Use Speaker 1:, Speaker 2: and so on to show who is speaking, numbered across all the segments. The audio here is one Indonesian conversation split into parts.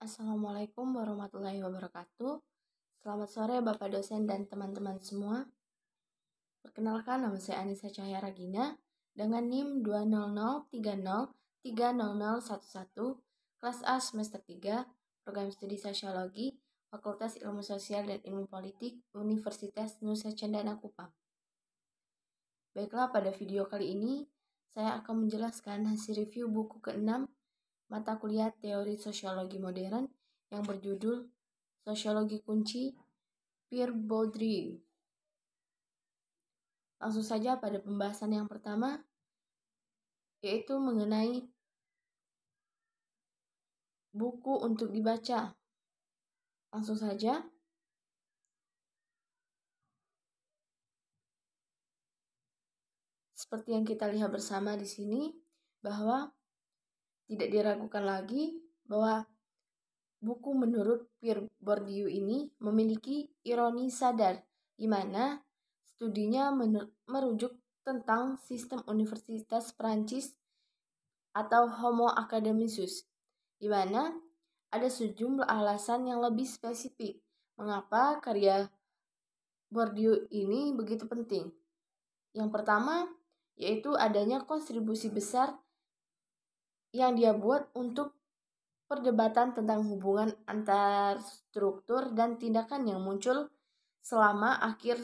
Speaker 1: Assalamualaikum warahmatullahi wabarakatuh. Selamat sore Bapak dosen dan teman-teman semua. Perkenalkan nama saya Anissa Cahaya Ragina dengan NIM 2003030011 kelas A semester 3, program studi sosiologi, Fakultas Ilmu Sosial dan Ilmu Politik, Universitas Nusa Cendana Kupang. Baiklah, pada video kali ini saya akan menjelaskan hasil review buku ke-6 mata kuliah teori sosiologi modern yang berjudul Sosiologi Kunci Pierre Baudrillard. Langsung saja pada pembahasan yang pertama, yaitu mengenai buku untuk dibaca. Langsung saja. Seperti yang kita lihat bersama di sini, bahwa tidak diragukan lagi bahwa buku menurut Pierre Bourdieu ini memiliki ironi sadar, di mana studinya merujuk tentang sistem Universitas Prancis atau Homo Academicus, di mana ada sejumlah alasan yang lebih spesifik mengapa karya Bourdieu ini begitu penting. Yang pertama, yaitu adanya kontribusi besar yang dia buat untuk perdebatan tentang hubungan antar struktur dan tindakan yang muncul selama akhir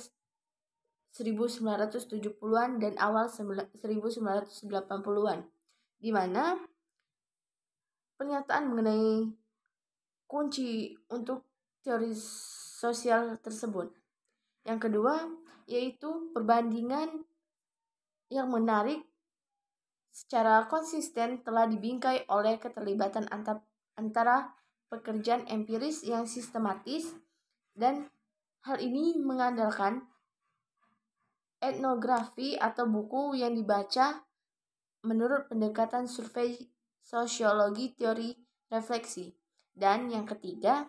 Speaker 1: 1970-an dan awal 1980-an, di mana pernyataan mengenai kunci untuk teori sosial tersebut. Yang kedua, yaitu perbandingan yang menarik secara konsisten telah dibingkai oleh keterlibatan antara pekerjaan empiris yang sistematis dan hal ini mengandalkan etnografi atau buku yang dibaca menurut pendekatan survei sosiologi teori refleksi. Dan yang ketiga,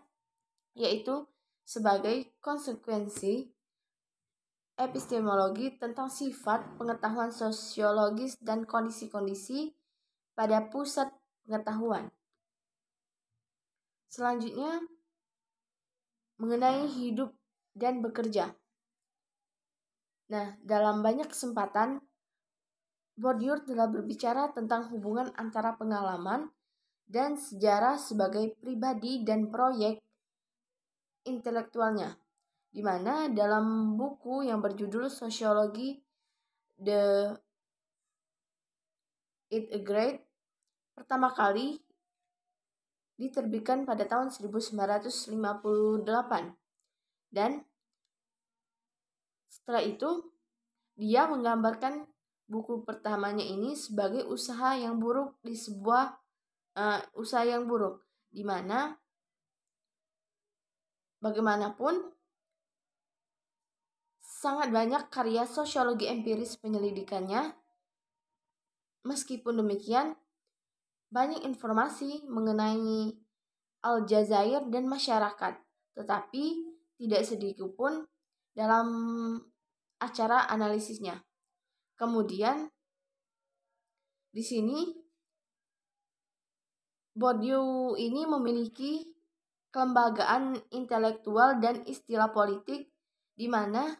Speaker 1: yaitu sebagai konsekuensi epistemologi tentang sifat pengetahuan sosiologis dan kondisi-kondisi pada pusat pengetahuan. Selanjutnya, mengenai hidup dan bekerja. Nah, dalam banyak kesempatan, Bourdieu telah berbicara tentang hubungan antara pengalaman dan sejarah sebagai pribadi dan proyek intelektualnya di mana dalam buku yang berjudul Sosiologi The It a Great pertama kali diterbitkan pada tahun 1958 dan setelah itu dia menggambarkan buku pertamanya ini sebagai usaha yang buruk di sebuah uh, usaha yang buruk di mana bagaimanapun sangat banyak karya sosiologi empiris penyelidikannya. Meskipun demikian, banyak informasi mengenai Aljazair dan masyarakat, tetapi tidak sedikit pun dalam acara analisisnya. Kemudian di sini Bourdieu ini memiliki kelembagaan intelektual dan istilah politik di mana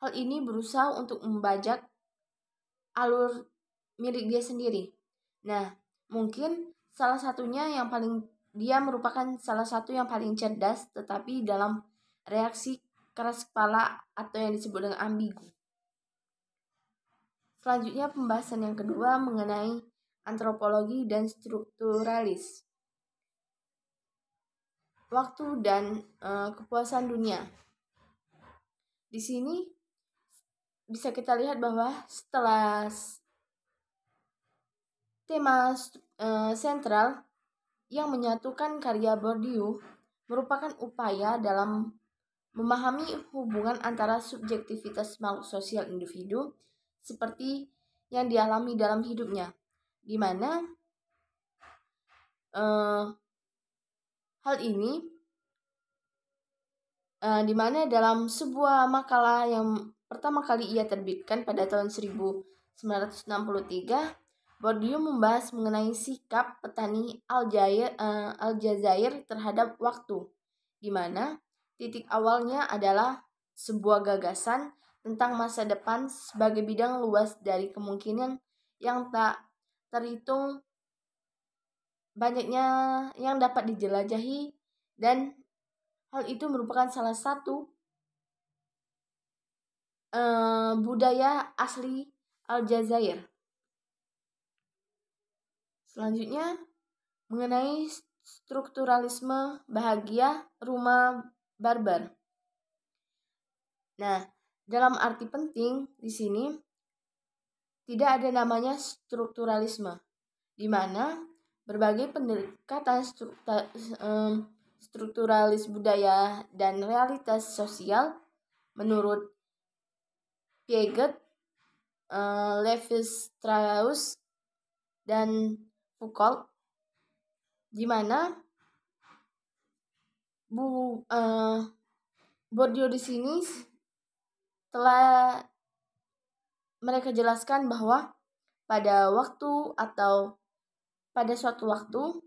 Speaker 1: Hal ini berusaha untuk membajak alur milik dia sendiri. Nah, mungkin salah satunya yang paling dia merupakan salah satu yang paling cerdas tetapi dalam reaksi keras kepala atau yang disebut dengan ambigu. Selanjutnya pembahasan yang kedua mengenai antropologi dan strukturalis. Waktu dan e, kepuasan dunia. Di sini bisa kita lihat bahwa setelah tema eh, sentral yang menyatukan karya Bourdieu merupakan upaya dalam memahami hubungan antara subjektivitas makhluk sosial individu seperti yang dialami dalam hidupnya, di mana uh, hal ini uh, di mana dalam sebuah makalah yang Pertama kali ia terbitkan pada tahun 1963, Bourdieu membahas mengenai sikap petani Aljazair, uh, eh, Aljazair terhadap waktu, di mana titik awalnya adalah sebuah gagasan tentang masa depan sebagai bidang luas dari kemungkinan yang tak terhitung banyaknya yang dapat dijelajahi dan hal itu merupakan salah satu Eh, budaya asli Aljazair. Selanjutnya mengenai strukturalisme bahagia rumah barbar. Nah, dalam arti penting di sini tidak ada namanya strukturalisme, di mana berbagai pendekatan strukturalis budaya dan realitas sosial menurut Piaget, uh, eh, Levi Strauss, dan Foucault, di mana bu uh, eh, Bourdieu di sini telah mereka jelaskan bahwa pada waktu atau pada suatu waktu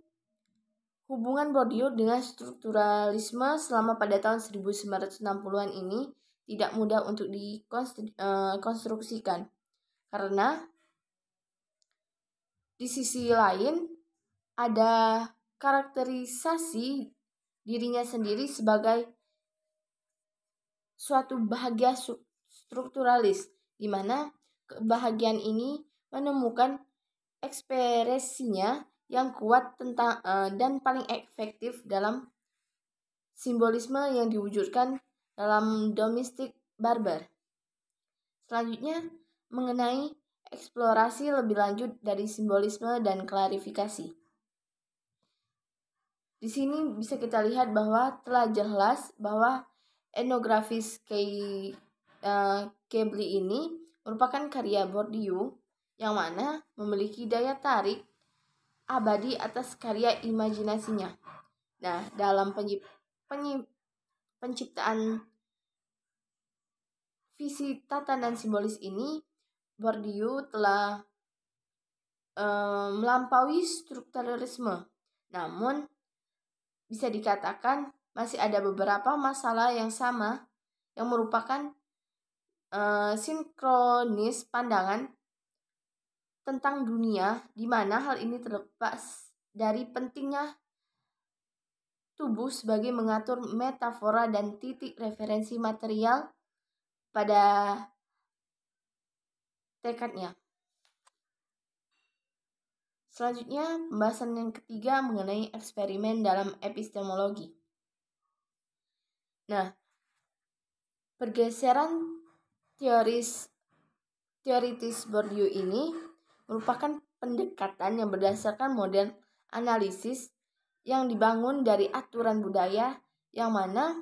Speaker 1: hubungan Bourdieu dengan strukturalisme selama pada tahun 1960-an ini tidak mudah untuk dikonstruksikan. Eh, Karena di sisi lain ada karakterisasi dirinya sendiri sebagai suatu bahagia strukturalis di mana kebahagiaan ini menemukan ekspresinya yang kuat tentang eh, dan paling efektif dalam simbolisme yang diwujudkan dalam domestik barber. Selanjutnya, mengenai eksplorasi lebih lanjut dari simbolisme dan klarifikasi. Di sini bisa kita lihat bahwa telah jelas bahwa etnografis eh, keble uh, ini merupakan karya Bourdieu yang mana memiliki daya tarik abadi atas karya imajinasinya. Nah, dalam penyip, penyip, penciptaan visi tatanan simbolis ini, Bourdieu telah um, melampaui strukturalisme. Namun, bisa dikatakan masih ada beberapa masalah yang sama yang merupakan uh, sinkronis pandangan tentang dunia di mana hal ini terlepas dari pentingnya tubuh sebagai mengatur metafora dan titik referensi material pada tekadnya. Selanjutnya, pembahasan yang ketiga mengenai eksperimen dalam epistemologi. Nah, pergeseran teoris teoritis Bourdieu ini merupakan pendekatan yang berdasarkan model analisis yang dibangun dari aturan budaya yang mana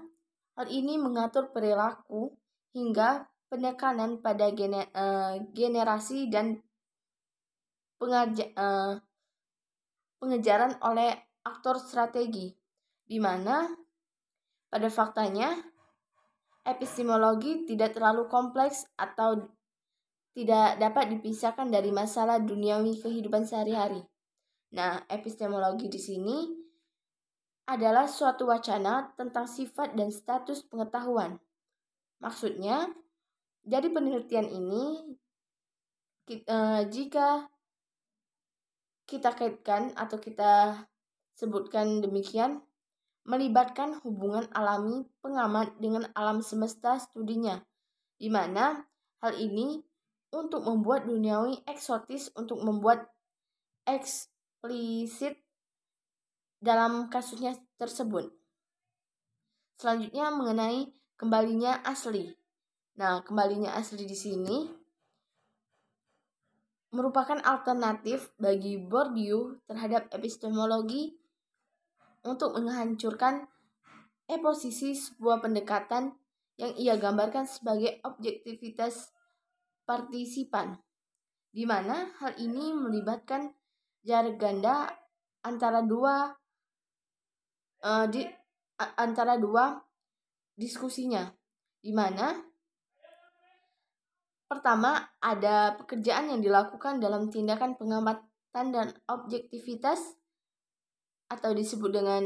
Speaker 1: hal ini mengatur perilaku hingga penekanan pada gene, uh, generasi dan pengaja, uh, pengejaran oleh aktor strategi, di mana pada faktanya epistemologi tidak terlalu kompleks atau tidak dapat dipisahkan dari masalah duniawi kehidupan sehari-hari. Nah, epistemologi di sini adalah suatu wacana tentang sifat dan status pengetahuan. Maksudnya, dari penelitian ini, kita, eh, jika kita kaitkan atau kita sebutkan demikian, melibatkan hubungan alami pengamat dengan alam semesta studinya, di mana hal ini untuk membuat duniawi eksotis untuk membuat eksplisit dalam kasusnya tersebut. Selanjutnya mengenai kembalinya asli. Nah, kembalinya asli di sini merupakan alternatif bagi Bourdieu terhadap epistemologi untuk menghancurkan eposisi sebuah pendekatan yang ia gambarkan sebagai objektivitas partisipan, di mana hal ini melibatkan jarak ganda antara dua uh, di antara dua diskusinya di mana pertama ada pekerjaan yang dilakukan dalam tindakan pengamatan dan objektivitas atau disebut dengan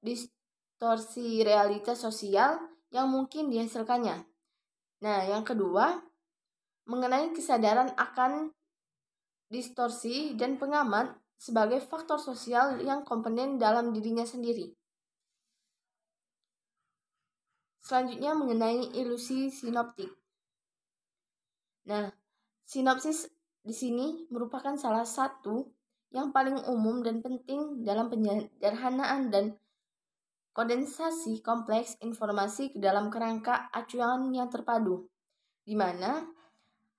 Speaker 1: distorsi realitas sosial yang mungkin dihasilkannya. Nah, yang kedua mengenai kesadaran akan distorsi dan pengamat sebagai faktor sosial yang komponen dalam dirinya sendiri. Selanjutnya mengenai ilusi sinoptik. Nah, sinopsis di sini merupakan salah satu yang paling umum dan penting dalam penyederhanaan dan kondensasi kompleks informasi ke dalam kerangka acuan yang terpadu, di mana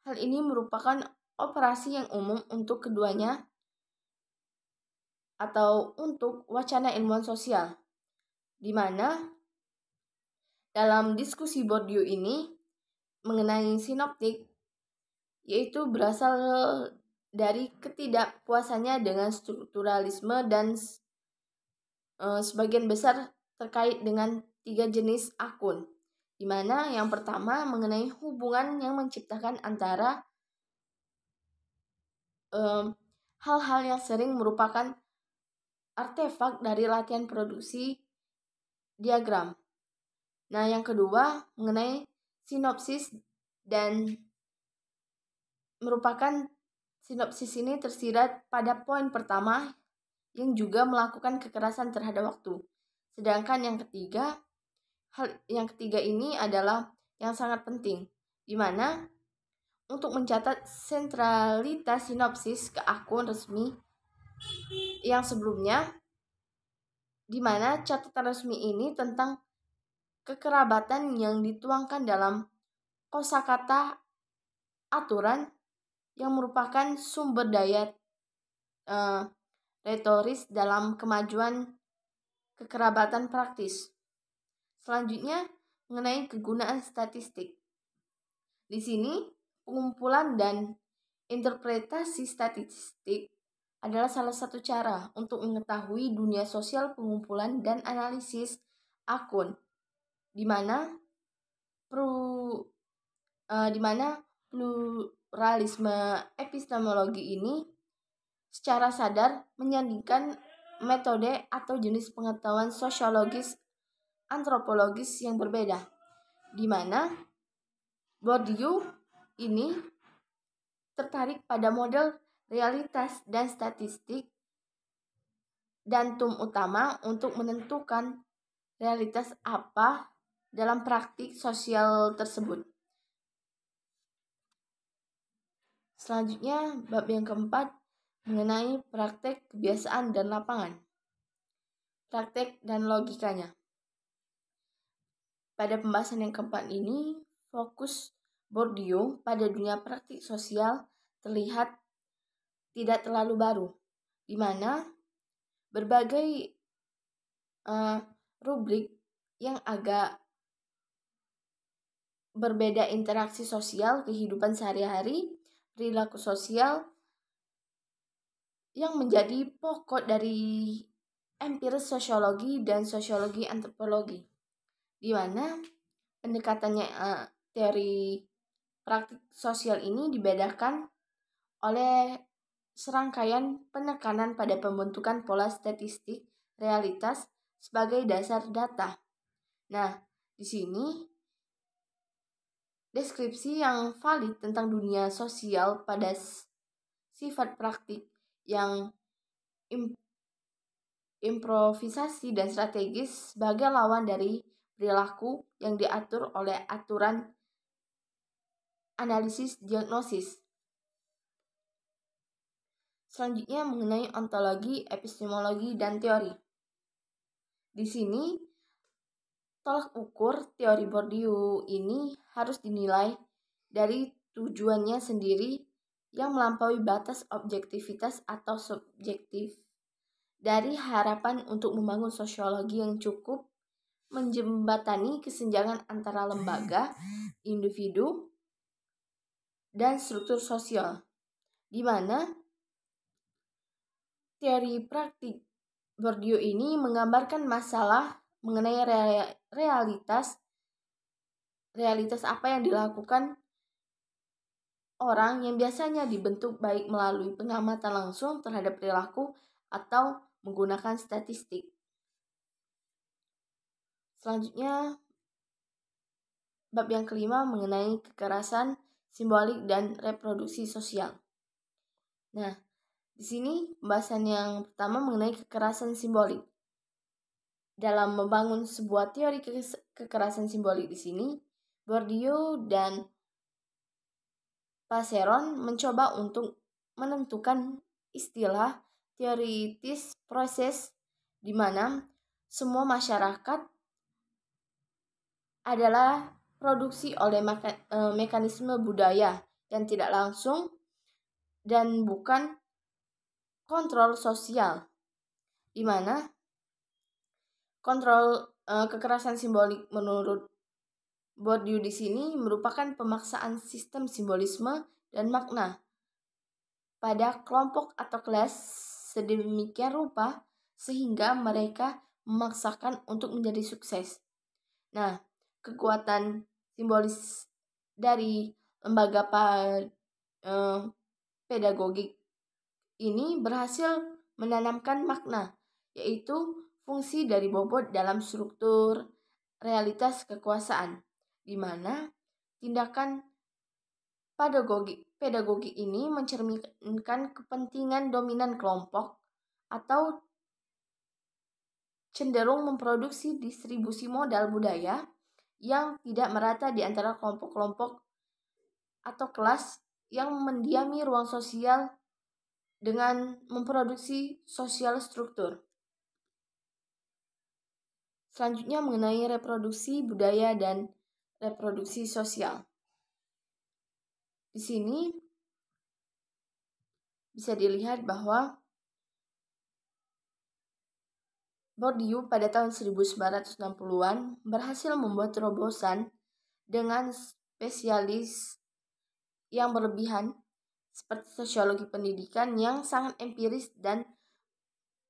Speaker 1: hal ini merupakan operasi yang umum untuk keduanya atau untuk wacana ilmuwan sosial, di mana dalam diskusi Bourdieu ini mengenai sinoptik, yaitu berasal dari ketidakpuasannya dengan strukturalisme dan e, sebagian besar terkait dengan tiga jenis akun, di mana yang pertama mengenai hubungan yang menciptakan antara e, hal-hal yang sering merupakan artefak dari latihan produksi diagram. Nah, yang kedua mengenai sinopsis dan merupakan sinopsis ini tersirat pada poin pertama yang juga melakukan kekerasan terhadap waktu. Sedangkan yang ketiga, hal yang ketiga ini adalah yang sangat penting, di mana untuk mencatat sentralitas sinopsis ke akun resmi yang sebelumnya di mana catatan resmi ini tentang kekerabatan yang dituangkan dalam kosakata aturan yang merupakan sumber daya eh, retoris dalam kemajuan kekerabatan praktis. Selanjutnya, mengenai kegunaan statistik. Di sini, pengumpulan dan interpretasi statistik adalah salah satu cara untuk mengetahui dunia sosial pengumpulan dan analisis akun, di mana pru, uh, eh, di mana pluralisme epistemologi ini secara sadar menyandingkan metode atau jenis pengetahuan sosiologis antropologis yang berbeda, di mana Bourdieu ini tertarik pada model realitas dan statistik dan tum utama untuk menentukan realitas apa dalam praktik sosial tersebut. Selanjutnya, bab yang keempat mengenai praktek kebiasaan dan lapangan. Praktek dan logikanya. Pada pembahasan yang keempat ini, fokus Bordio pada dunia praktik sosial terlihat tidak terlalu baru, di mana berbagai uh, rubrik yang agak berbeda interaksi sosial, kehidupan sehari-hari, perilaku sosial yang menjadi pokok dari empiris sosiologi dan sosiologi antropologi, di mana pendekatannya uh, teori praktik sosial ini dibedakan oleh serangkaian penekanan pada pembentukan pola statistik realitas sebagai dasar data. Nah, di sini deskripsi yang valid tentang dunia sosial pada sifat praktik yang imp improvisasi dan strategis sebagai lawan dari perilaku yang diatur oleh aturan analisis diagnosis. Selanjutnya mengenai ontologi, epistemologi, dan teori. Di sini, tolak ukur teori Bourdieu ini harus dinilai dari tujuannya sendiri yang melampaui batas objektivitas atau subjektif dari harapan untuk membangun sosiologi yang cukup menjembatani kesenjangan antara lembaga, individu, dan struktur sosial, di mana Teori praktik Bourdieu ini menggambarkan masalah mengenai realitas realitas apa yang dilakukan orang yang biasanya dibentuk baik melalui pengamatan langsung terhadap perilaku atau menggunakan statistik. Selanjutnya, bab yang kelima mengenai kekerasan simbolik dan reproduksi sosial. Nah, di sini pembahasan yang pertama mengenai kekerasan simbolik. Dalam membangun sebuah teori kekerasan simbolik di sini, Bourdieu dan Passeron mencoba untuk menentukan istilah teoritis proses di mana semua masyarakat adalah produksi oleh eh, mekanisme budaya yang tidak langsung dan bukan kontrol sosial, di mana kontrol uh, kekerasan simbolik menurut Bourdieu di sini merupakan pemaksaan sistem simbolisme dan makna pada kelompok atau kelas sedemikian rupa sehingga mereka memaksakan untuk menjadi sukses. Nah, kekuatan simbolis dari lembaga pa, eh, pedagogik ini berhasil menanamkan makna, yaitu fungsi dari bobot dalam struktur realitas kekuasaan, di mana tindakan pedagogi, pedagogi ini mencerminkan kepentingan dominan kelompok atau cenderung memproduksi distribusi modal budaya yang tidak merata di antara kelompok-kelompok atau kelas yang mendiami ruang sosial dengan memproduksi sosial struktur. Selanjutnya mengenai reproduksi budaya dan reproduksi sosial. Di sini bisa dilihat bahwa Bourdieu pada tahun 1960-an berhasil membuat terobosan dengan spesialis yang berlebihan seperti sosiologi pendidikan yang sangat empiris dan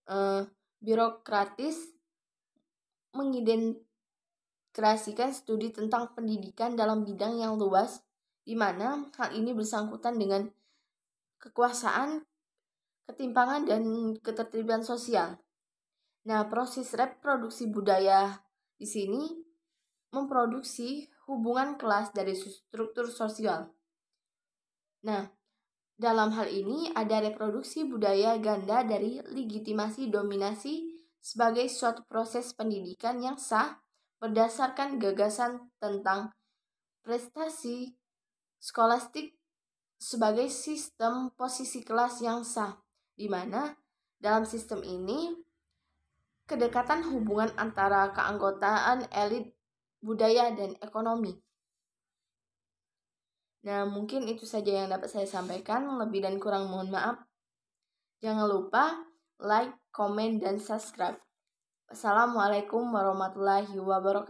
Speaker 1: e, birokratis mengidentifikasikan studi tentang pendidikan dalam bidang yang luas, di mana hal ini bersangkutan dengan kekuasaan, ketimpangan, dan ketertiban sosial. Nah, proses reproduksi budaya di sini memproduksi hubungan kelas dari struktur sosial. Nah, dalam hal ini ada reproduksi budaya ganda dari legitimasi dominasi sebagai suatu proses pendidikan yang sah berdasarkan gagasan tentang prestasi skolastik sebagai sistem posisi kelas yang sah, di mana dalam sistem ini kedekatan hubungan antara keanggotaan elit budaya dan ekonomi Nah, mungkin itu saja yang dapat saya sampaikan. Lebih dan kurang mohon maaf. Jangan lupa like, komen, dan subscribe. Assalamualaikum warahmatullahi wabarakatuh.